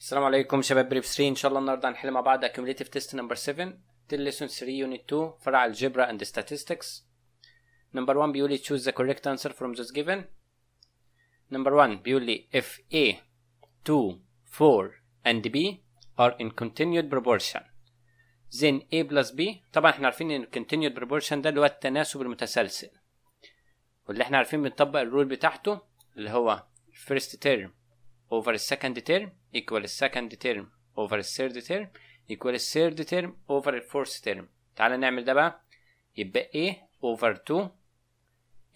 السلام عليكم شباب بريب 3 ان شاء الله النهارده هنحل مع بعض accumulative test number 7 till lesson 3 unit 2 فرع الجبرا and statistics number 1 بيقول لي choose the correct answer from those given number 1 بيقول لي if A 2 4 and B are in continued proportion then A plus B طبعا احنا عارفين ان continued proportion ده اللي هو التناسب المتسلسل واللي احنا عارفين بنطبق الرول بتاعته اللي هو first term over second term equal second term over third term equal third term over fourth term تعالى نعمل ده بقى يبقى A over 2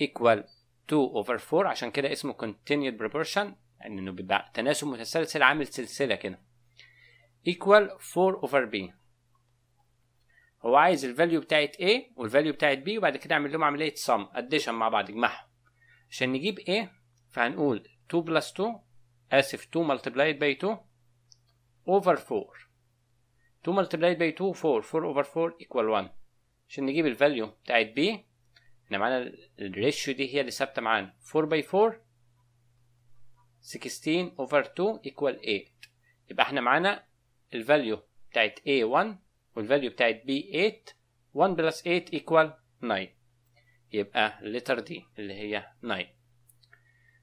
equal 2 over 4 عشان كده اسمه continued proportion لانه بيبقى تناسب متسلسل عامل سلسله كده equal 4 over B هو عايز الفاليو بتاعت A والفاليو بتاعت B وبعد كده اعمل لهم عمليه sum addition مع بعض اجمعهم عشان نجيب A فهنقول 2 plus 2 اسف 2 multiplied by 2 over 4 2 multiplied by 2 4 4 over 4 equal 1 عشان نجيب الفاليو بتاعت b احنا معانا الريشيو دي هي اللي ثابته معانا 4 by 4 16 over 2 equal 8 يبقى احنا معانا الفاليو بتاعت a 1 والفاليو بتاعت b 8 1 plus 8 equal 9 يبقى letter d اللي هي 9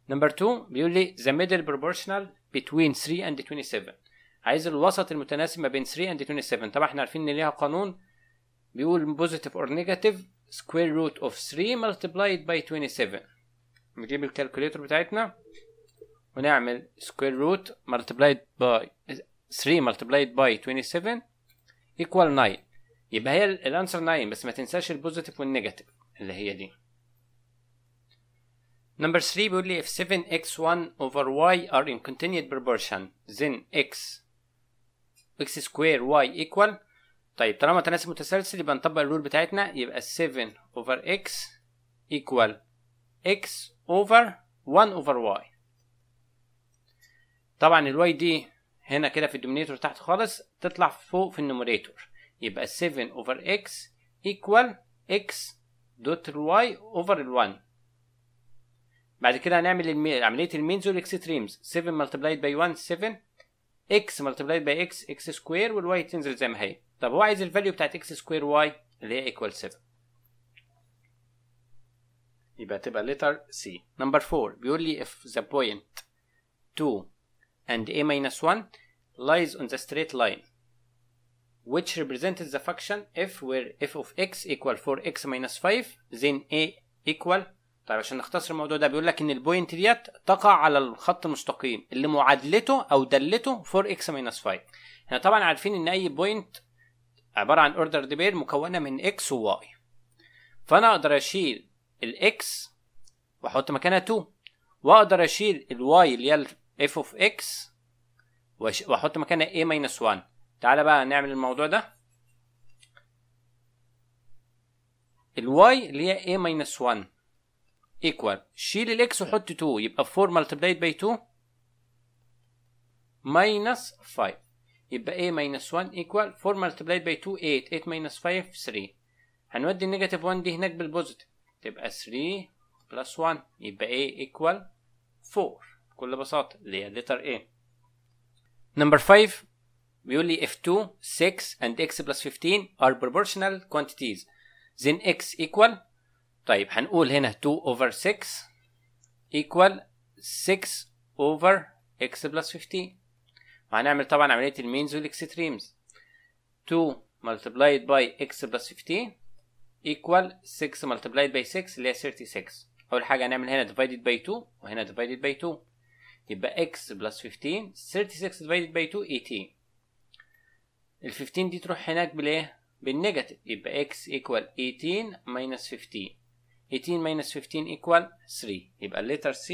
نمبر 2 بيقول لي the middle proportional between 3 and 27 عايز الوسط المتناسب ما بين 3 and 27 طبعا احنا عارفين ان ليها قانون بيقول positive or negative square root of 3 multiplied by 27 نجيب الكالكوليتر بتاعتنا ونعمل square root multiplied by 3 multiplied by 27 equal 9 يبقى هي الانسر 9 بس ما تنساش البوزيتيف والنيجاتيف اللي هي دي نمبر 3 بيقول لي if 7x1 over y are in continued proportion then x x square y equal طيب طالما تناسب متسلسل يبقى نطبق الرول بتاعتنا يبقى 7 over x equal x over 1 over y طبعا الواي دي هنا كده في الدومينيتور تحت خالص تطلع فوق في النوميريتور يبقى 7 over x equal x دوت y over ال1 بعد كده هنعمل المي... عمليه المينز والاكستريمز 7 ملتبلايد باي 1 7 اكس ملتبلايد باي اكس اكس سكوير والواي تنزل زي ما هي طب هو عايز الفاليو بتاعت اكس سكوير واي اللي هي ايكوال 7 يبقى تبقى letter C number 4 بيقول لي if the point 2 and a minus 1 lies on the straight line which represents the function f where f of x equal 4x minus 5 then a equal طيب عشان نختصر الموضوع ده بيقول لك ان البوينت ديت تقع على الخط المستقيم اللي معادلته او دلته 4 اكس ماينس 5 احنا طبعا عارفين ان اي بوينت عباره عن اوردر ديبير مكونه من اكس وواي فانا اقدر اشيل الاكس واحط مكانها 2 واقدر اشيل الواي اللي هي اف اوف اكس واحط مكانها a ماينس 1 تعالى بقى نعمل الموضوع ده الواي اللي هي a ماينس 1 ايكوال شيل الاكس وحط 2 يبقى 4 ملتبلايد باي 2 ماينس 5 يبقى a ماينس 1 ايكوال 4 ملتبلايد باي 2 8 8 ماينس 5 3 هنودي النيجاتيف 1 دي هناك بالبوزيتيف تبقى 3 بلس 1 يبقى a ايكوال 4 بكل بساطة اللي هي letter A نمبر 5 بيقول لي F2 6 and X plus 15 are proportional quantities then X equal طيب هنقول هنا 2 over 6 equal 6 over x plus 15 وهنعمل طبعا عملية المينز والاكستريمز 2 multiplied by x plus 15 equal 6 multiplied by 6 اللي هي 36 أول حاجة هنعمل هنا divided by 2 وهنا divided by 2 يبقى x plus 15 36 divided by 2 18 ال 15 دي تروح هناك بالايه؟ بالنيجاتيف يبقى x equal 18 minus 15 18 minus 15 equal 3 يبقى letter C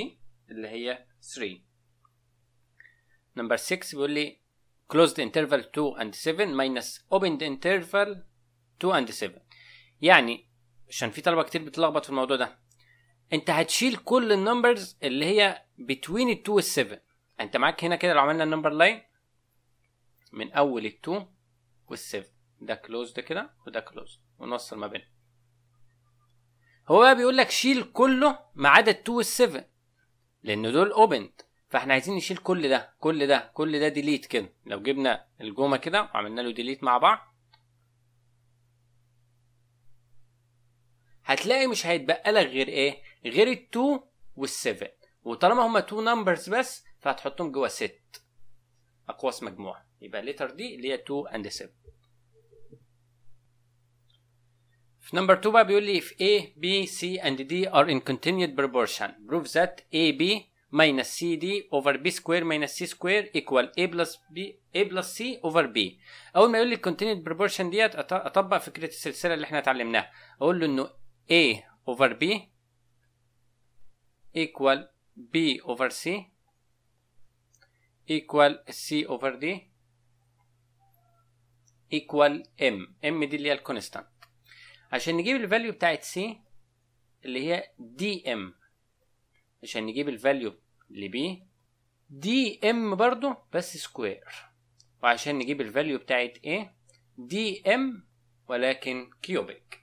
اللي هي 3 نمبر 6 بيقول لي closed interval 2 and 7 minus opened interval 2 and 7 يعني عشان في طلبه كتير بتلخبط في الموضوع ده انت هتشيل كل النمبرز اللي هي between ال 2 وال 7 انت معاك هنا كده لو عملنا number لاين من اول ال 2 وال 7 ده كلوز ده كده وده كلوز ونوصل ما بينهم هو بقى بيقول لك شيل كله ما عدا ال 2 وال 7 لان دول اوبند فاحنا عايزين نشيل كل ده كل ده كل ده ديليت كده لو جبنا الجومه كده وعملنا له ديليت مع بعض هتلاقي مش هيتبقى لك غير ايه غير ال2 وال7 وطالما هما 2 نمبرز بس فهتحطهم جوه ست اقواس مجموعه يبقى ليتر دي اللي هي 2 اند 7 في نمبر 2 بقى بيقول لي if A, B, C and D are in continued proportion prove that AB minus CD over B square minus C square equal A plus B A plus C over B أول ما يقول لي continued proportion ديت أطبق فكرة السلسلة اللي احنا اتعلمناها أقول له إنه A over B equal B over C equal C over D equal M M دي اللي هي الكونستانت عشان نجيب الفاليو بتاعت سي اللي هي دي ام عشان نجيب الفاليو لبي دي ام برضو بس سكوير وعشان نجيب الفاليو بتاعت A دي ام ولكن كيوبيك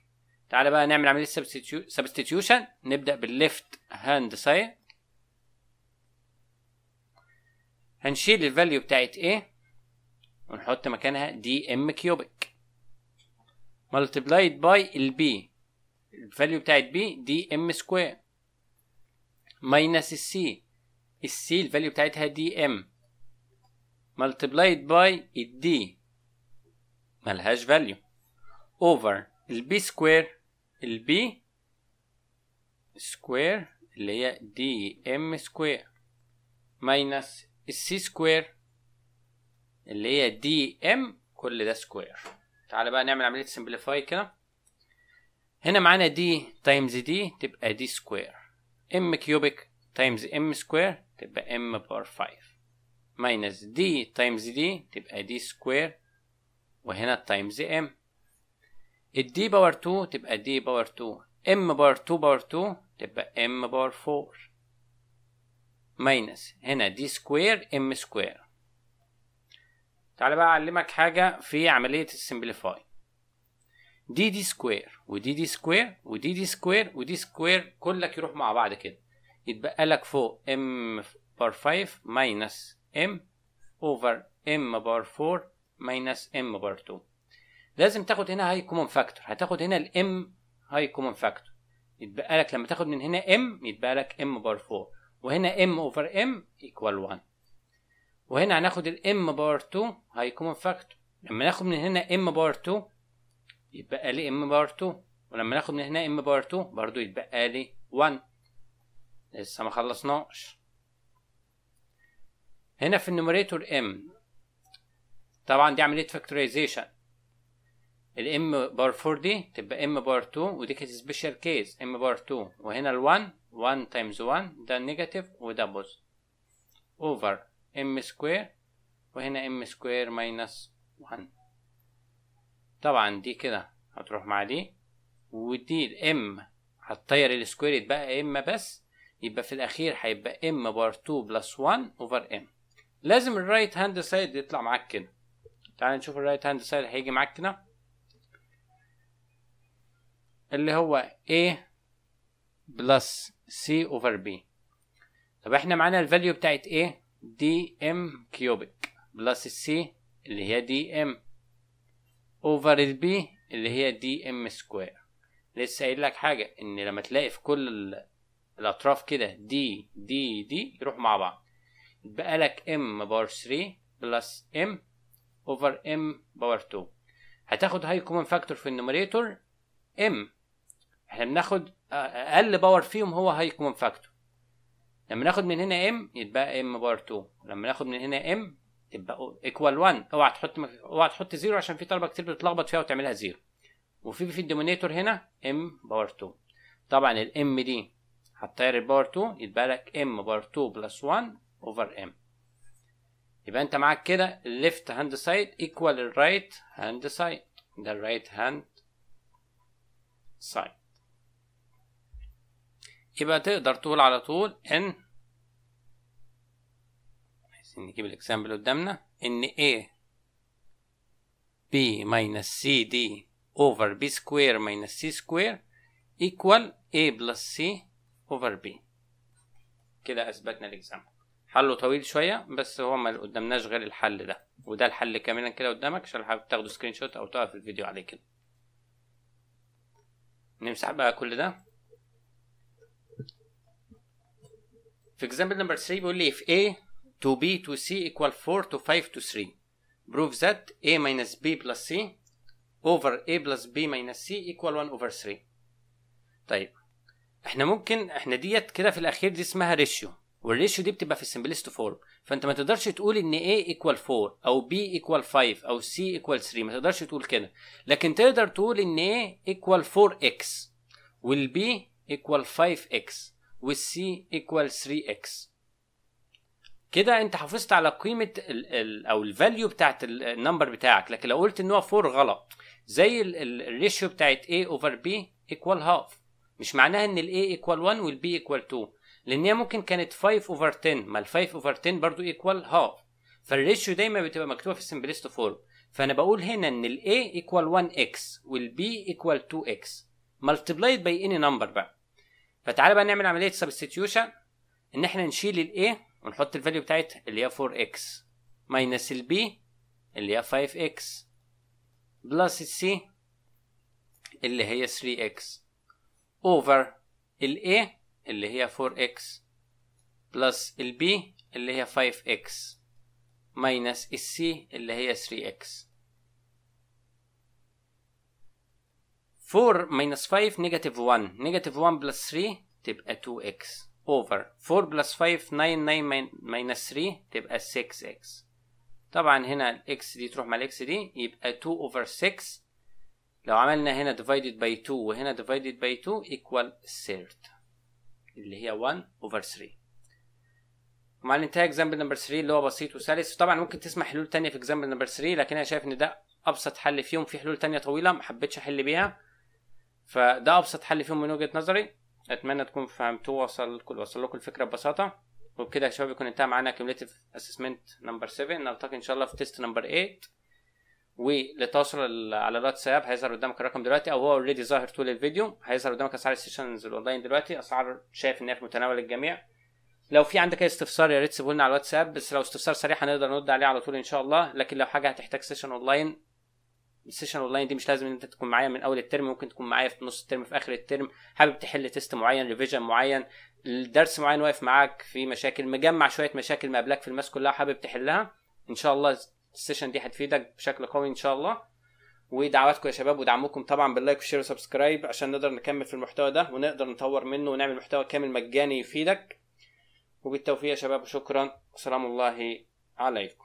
تعالى بقى نعمل عملية سبستيتيوشن نبدأ بالليفت هاند سايد هنشيل الفاليو بتاعت A ونحط مكانها دي ام كيوبيك ملتبلايد باي البي الفاليو بتاعت بي دي ام سكوير ماينس السي السي الفاليو بتاعتها دي ام ملتبلايد باي الدي ملهاش فاليو اوفر البي سكوير البي سكوير اللي هي دي ام سكوير ماينس السي سكوير اللي هي دي ام كل ده سكوير تعالى بقى نعمل عمليه سمبليفاي كده هنا معانا دي تايمز دي تبقى دي سكوير ام كيوبيك تايمز ام سكوير تبقى ام بار 5 ماينس دي تايمز دي تبقى دي سكوير وهنا تايمز ام الدي باور 2 تبقى دي باور 2 ام باور 2 باور 2 تبقى ام باور 4 ماينس هنا دي سكوير ام سكوير تعالى بقى اعلمك حاجه في عمليه السمبليفاي دي دي سكوير ودي دي سكوير ودي دي سكوير ودي سكوير كلك يروح مع بعض كده يتبقى لك فوق ام بار 5 ماينس ام اوفر ام بار 4 ماينس ام بار 2 لازم تاخد هنا هاي كومن فاكتور هتاخد هنا الام هاي كومن فاكتور يتبقى لك لما تاخد من هنا ام يتبقى لك ام بار 4 وهنا ام اوفر ام ايكوال 1 وهنا هناخد m بار 2 هيكون فاكتور لما ناخد من هنا m بار 2 يتبقى لي m بار 2 ولما ناخد من هنا m بار 2 برضو يتبقى لي 1 لسه ما خلصناش هنا في النوميريتور m طبعا دي عمليه فاكتورايزيشن m بار 4 دي تبقى m بار 2 ودي كانت سبيشال كيس m بار 2 وهنا ال 1 1 تايمز 1 ده نيجاتيف وده بوز اوفر ام سكوير وهنا ام سكوير ماينس 1 طبعا دي كده هتروح مع دي ودي الام هتطير السكوير يتبقى ام بس يبقى في الاخير هيبقى ام بار 2 بلس 1 اوفر ام لازم الرايت هاند سايد يطلع معاك كده تعال نشوف الرايت هاند سايد هيجي معاك كده اللي هو A بلس C اوفر B طب احنا معانا الفاليو بتاعت A دي ام كيوبيك بلس السي اللي هي دي ام اوفر البي اللي هي دي ام سكوير لسه قايل لك حاجه ان لما تلاقي في كل الاطراف كده دي دي دي يروحوا مع بعض يتبقى لك ام باور 3 بلس ام اوفر ام باور 2 هتاخد هاي كومن فاكتور في النوميريتور ام احنا بناخد اقل باور فيهم هو هاي كومن فاكتور لما ناخد من هنا ام يتبقى ام بار 2 لما ناخد من هنا ام تبقى ايكوال 1 اوعى تحط اوعى تحط زيرو عشان في طلبه كتير بتتلخبط فيها وتعملها زيرو وفي في الدومينيتور هنا ام باور 2 طبعا الام دي هتطير الباور 2 يتبقى لك ام باور 2 بلس 1 اوفر ام يبقى انت معاك كده الليفت هاند سايد ايكوال الرايت هاند سايد ده الرايت هاند سايد يبقى تقدر تقول على طول ان نجيب الاكزامبل قدامنا ان A B minus D over B square minus C square equal A plus C over B كده اثبتنا الاكزامبل حله طويل شويه بس هو ما قدامناش غير الحل ده وده الحل كاملا كده قدامك عشان حابب تاخده سكرين شوت او تقف الفيديو عليه كده نمسح بقى كل ده في example number 3 بيقول لي if A to b to c equal 4 to 5 to 3 prove that a minus b plus c over a plus b minus c equal 1 over 3 طيب احنا ممكن احنا ديت كده في الاخير دي اسمها ريشيو والريشيو دي بتبقى في السمبلست فورم فانت ما تقدرش تقول ان a equal 4 او b equal 5 او c equal 3 ما تقدرش تقول كده لكن تقدر تقول ان a equal 4x والb equal 5x والc equal 3x كده انت حافظت على قيمه ال ال او الفاليو بتاعت النمبر بتاعك لكن لو قلت ان هو 4 غلط زي الريشيو بتاعت A اوفر B ايكوال هاف مش معناها ان ال A ايكوال 1 وال B ايكوال 2 لان هي ممكن كانت 5 اوفر 10 ما ال 5 اوفر 10 برضو ايكوال هاف فالريشيو دايما بتبقى مكتوبه في السمبلست فورم فانا بقول هنا ان ال A ايكوال 1 x وال B ايكوال 2 x multiplied باي اني نمبر بقى فتعالى بقى نعمل عمليه سبستيتيوشن ان احنا نشيل ال A ونحط الفاليو بتاعتها اللي هي 4x ماينس البي اللي هي 5x بلس السي اللي هي 3x اوفر الاي اللي هي 4x بلس البي اللي هي 5x ماينس السي اللي هي 3x 4 ماينس 5 نيجاتيف 1 نيجاتيف 1 بلس 3 تبقى 2x over 4 plus 5 9 9 minus 3 تبقى 6 x طبعا هنا x دي تروح مع x دي يبقى 2 over 6 لو عملنا هنا divided by 2 وهنا divided by 2 equal third اللي هي 1 over 3 ومع الانتهاء example number 3 اللي هو بسيط وسلس طبعا ممكن تسمع حلول تانية في example number 3 لكن انا شايف ان ده ابسط حل فيهم في حلول تانية طويلة محبتش احل بيها فده ابسط حل فيهم من وجهة نظري اتمنى تكون فهمتوه وصل وصل لكم الفكره ببساطه وبكده يا شباب يكون انتهى معانا كيوميليتيف اسسمنت نمبر 7 نلتقي ان شاء الله في تيست نمبر 8 ولتوصل على الواتساب هيظهر قدامك الرقم دلوقتي او هو اوريدي ظاهر طول الفيديو هيظهر قدامك اسعار السيشنز الاونلاين دلوقتي اسعار شايف ان هي في متناول الجميع لو في عندك اي استفسار يا ريت تسيبه لنا على الواتساب بس لو استفسار سريع هنقدر نرد عليه على طول ان شاء الله لكن لو حاجه هتحتاج سيشن اونلاين السيشن اونلاين دي مش لازم ان انت تكون معايا من اول الترم ممكن تكون معايا في نص الترم في اخر الترم حابب تحل تيست معين ريفيجن معين الدرس معين واقف معاك في مشاكل مجمع شويه مشاكل مقابلاك في الماس كلها حابب تحلها ان شاء الله السيشن دي هتفيدك بشكل قوي ان شاء الله ودعواتكم يا شباب ودعمكم طبعا باللايك والشير وسبسكرايب عشان نقدر نكمل في المحتوى ده ونقدر نطور منه ونعمل محتوى كامل مجاني يفيدك وبالتوفيق يا شباب وشكرا وسلام الله عليكم